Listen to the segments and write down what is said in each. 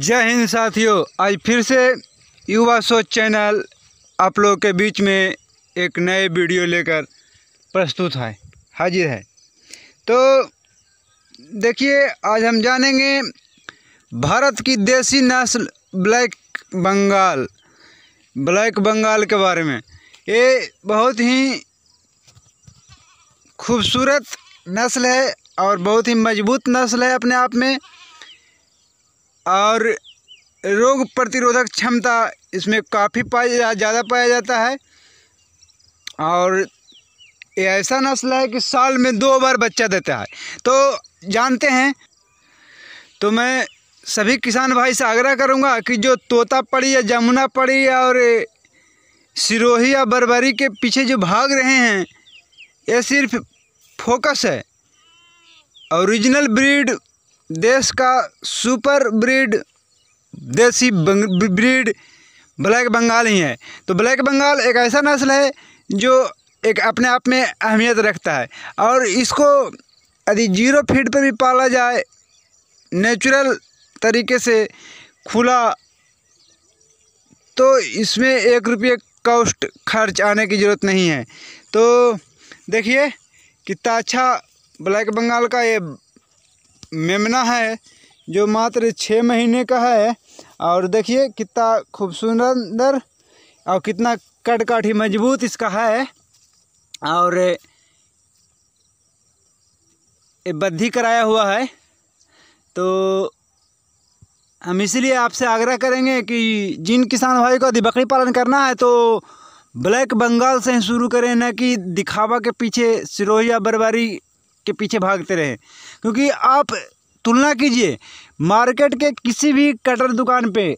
जय हिंद साथियों आज फिर से युवा सोच चैनल आप लोग के बीच में एक नए वीडियो लेकर प्रस्तुत है हाजिर है तो देखिए आज हम जानेंगे भारत की देसी नस्ल ब्लैक बंगाल ब्लैक बंगाल के बारे में ये बहुत ही खूबसूरत नस्ल है और बहुत ही मजबूत नस्ल है अपने आप में और रोग प्रतिरोधक क्षमता इसमें काफ़ी पाया ज़्यादा पाया जाता है और ये ऐसा नस्ल है कि साल में दो बार बच्चा देता है तो जानते हैं तो मैं सभी किसान भाई से आग्रह करूंगा कि जो तोता पड़ी या जमुना पड़ी और सिरोही या बरबरी के पीछे जो भाग रहे हैं ये सिर्फ फोकस है ओरिजिनल ब्रीड देश का सुपर ब्रीड देसी ब्रीड ब्लैक बंगाल ही है तो ब्लैक बंगाल एक ऐसा नस्ल है जो एक अपने आप में अहमियत रखता है और इसको यदि जीरो फीट पर भी पाला जाए नेचुरल तरीके से खुला तो इसमें एक रुपये कॉस्ट खर्च आने की ज़रूरत नहीं है तो देखिए कितना अच्छा ब्लैक बंगाल का ये मेमना है जो मात्र छः महीने का है और देखिए कितना खूबसूरत और कितना कट ही मजबूत इसका है और बद्धी कराया हुआ है तो हम इसलिए आपसे आग्रह करेंगे कि जिन किसान भाई को बकरी पालन करना है तो ब्लैक बंगाल से ही शुरू करें न कि दिखावा के पीछे सिरोही या बरबारी के पीछे भागते रहें क्योंकि आप तुलना कीजिए मार्केट के किसी भी कटर दुकान पे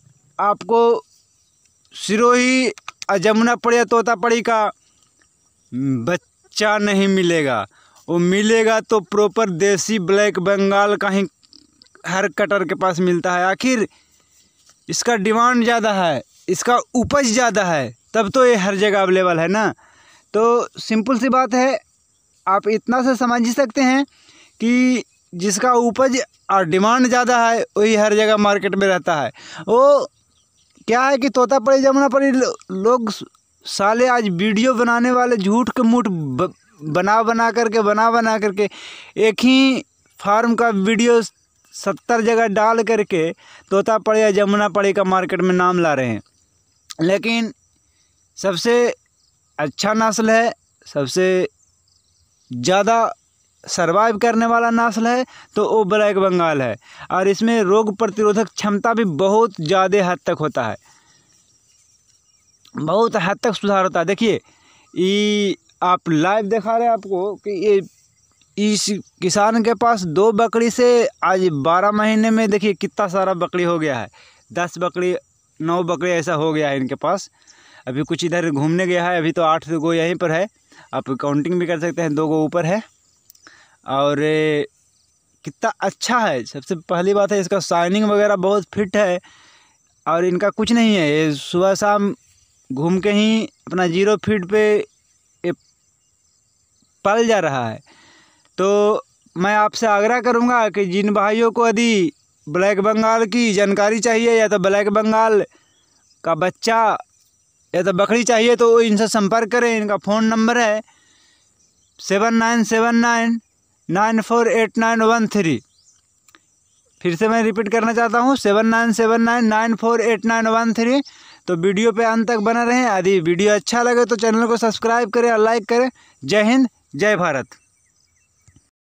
आपको सिरोही जमुना पड़ी या तोता पड़ी का बच्चा नहीं मिलेगा वो मिलेगा तो प्रॉपर देसी ब्लैक बंगाल का ही हर कटर के पास मिलता है आखिर इसका डिमांड ज़्यादा है इसका उपज ज़्यादा है तब तो ये हर जगह अवेलेबल है ना तो सिंपल सी बात है आप इतना से समझ ही सकते हैं कि जिसका उपज और डिमांड ज़्यादा है वही हर जगह मार्केट में रहता है वो क्या है कि तोता जमुना पड़ी लोग साले आज वीडियो बनाने वाले झूठ के मूठ बना बना करके बना बना करके एक ही फार्म का वीडियो सत्तर जगह डाल करके तोता पड़े या जमुना पड़ी का मार्केट में नाम ला रहे हैं लेकिन सबसे अच्छा नस्ल है सबसे ज़्यादा सर्वाइव करने वाला नस्ल है तो वो ब्लैक बंगाल है और इसमें रोग प्रतिरोधक क्षमता भी बहुत ज़्यादा हद तक होता है बहुत हद तक सुधार होता है देखिए ये आप लाइव दिखा रहे हैं आपको कि ये इस किसान के पास दो बकरी से आज बारह महीने में देखिए कितना सारा बकरी हो गया है दस बकरी नौ बकरी ऐसा हो गया है इनके पास अभी कुछ इधर घूमने गया है अभी तो आठ गो यहीं पर है आप काउंटिंग भी कर सकते हैं दो गो ऊपर है और कितना अच्छा है सबसे पहली बात है इसका शाइनिंग वगैरह बहुत फिट है और इनका कुछ नहीं है ये सुबह शाम घूम के ही अपना जीरो फीट पे पल जा रहा है तो मैं आपसे आग्रह करूंगा कि जिन भाइयों को यदि ब्लैक बंगाल की जानकारी चाहिए या तो ब्लैक बंगाल का बच्चा या तो बकरी चाहिए तो इनसे संपर्क करें इनका फ़ोन नंबर है seven nine seven nine nine four eight nine one three फिर से मैं रिपीट करना चाहता हूँ seven nine seven nine nine four eight nine one three तो वीडियो पे अंत तक बना रहें यदि वीडियो अच्छा लगे तो चैनल को सब्सक्राइब करें और लाइक करें जय हिंद जय भारत